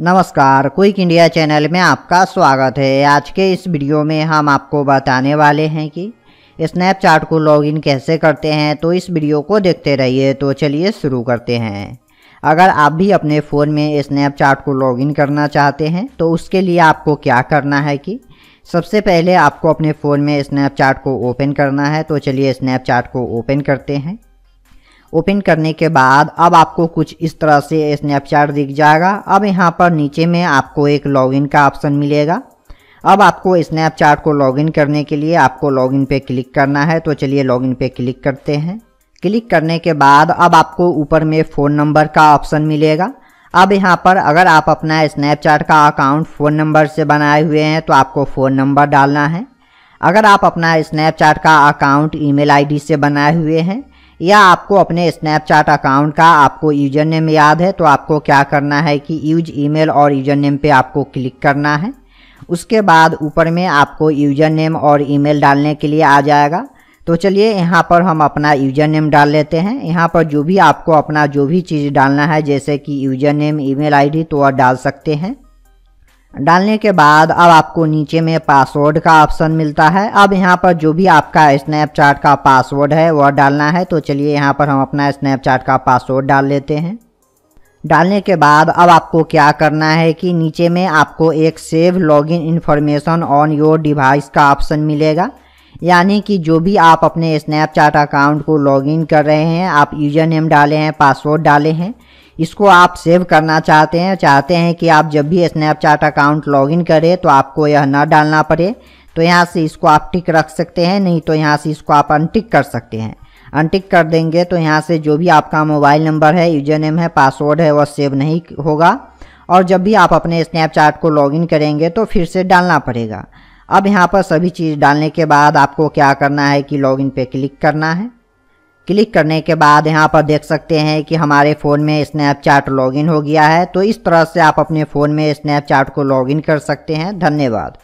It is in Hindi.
नमस्कार क्विक इंडिया चैनल में आपका स्वागत है आज के इस वीडियो में हम आपको बताने वाले हैं कि स्नैपचैट को लॉगिन कैसे करते हैं तो इस वीडियो को देखते रहिए तो चलिए शुरू करते हैं अगर आप भी अपने फ़ोन में स्नैपचैट को लॉगिन करना चाहते हैं तो उसके लिए आपको क्या करना है कि सबसे पहले आपको अपने फ़ोन में स्नैपचैट को ओपन करना है तो चलिए स्नैपचैट को ओपन करते हैं ओपन करने के बाद अब आपको कुछ इस तरह से स्नैपचैट दिख जाएगा अब यहाँ पर नीचे में आपको एक लॉगिन का ऑप्शन मिलेगा अब आपको स्नैपचैट को लॉगिन करने के लिए आपको लॉगिन पे क्लिक करना है तो चलिए लॉगिन पे क्लिक करते हैं क्लिक करने के बाद अब आपको ऊपर में फ़ोन नंबर का ऑप्शन मिलेगा अब यहाँ पर अगर आप अपना स्नैपचैट का अकाउंट फ़ोन नंबर से बनाए हुए हैं तो आपको फ़ोन नंबर डालना है अगर आप अपना स्नैपचैट का अकाउंट ईमेल आईडी से बनाए हुए हैं या आपको अपने स्नैपचैट अकाउंट का आपको यूजर नेम याद है तो आपको क्या करना है कि यूज ईमेल और यूजर नेम पे आपको क्लिक करना है उसके बाद ऊपर में आपको यूजर नेम और ईमेल डालने के लिए आ जाएगा तो चलिए यहाँ पर हम अपना यूजर नेम डाल लेते हैं यहाँ पर जो भी आपको अपना जो भी चीज़ डालना है जैसे कि यूजर नेम ई मेल तो आप डाल सकते हैं डालने के बाद अब आपको नीचे में पासवर्ड का ऑप्शन मिलता है अब यहाँ पर जो भी आपका स्नैपचैट का पासवर्ड है वह डालना है तो चलिए यहाँ पर हम अपना स्नैपचैट का पासवर्ड डाल लेते हैं डालने के बाद अब आपको क्या करना है कि नीचे में आपको एक save login information on your device का ऑप्शन मिलेगा यानी कि जो भी आप अपने स्नैपचैट अकाउंट को लॉगिन कर रहे हैं आप यूजर नेम डाले हैं पासवर्ड डाले हैं इसको आप सेव करना चाहते हैं चाहते हैं कि आप जब भी स्नैपचैट अकाउंट लॉगिन करें तो आपको यह ना डालना पड़े तो यहाँ से इसको आप टिक रख सकते हैं नहीं तो यहाँ से इसको आप अनटिक कर सकते हैं अनटिक कर देंगे तो यहाँ से जो भी आपका मोबाइल नंबर है यूजर नेम है पासवर्ड है वह सेव नहीं होगा और जब भी आप अपने स्नैपचैट को लॉगिन करेंगे तो फिर से डालना पड़ेगा अब यहाँ पर सभी चीज़ डालने के बाद आपको क्या करना है कि लॉगिन पे क्लिक करना है क्लिक करने के बाद यहाँ पर देख सकते हैं कि हमारे फ़ोन में स्नैपचैट लॉगिन हो गया है तो इस तरह से आप अपने फ़ोन में स्नैपचैट को लॉगिन कर सकते हैं धन्यवाद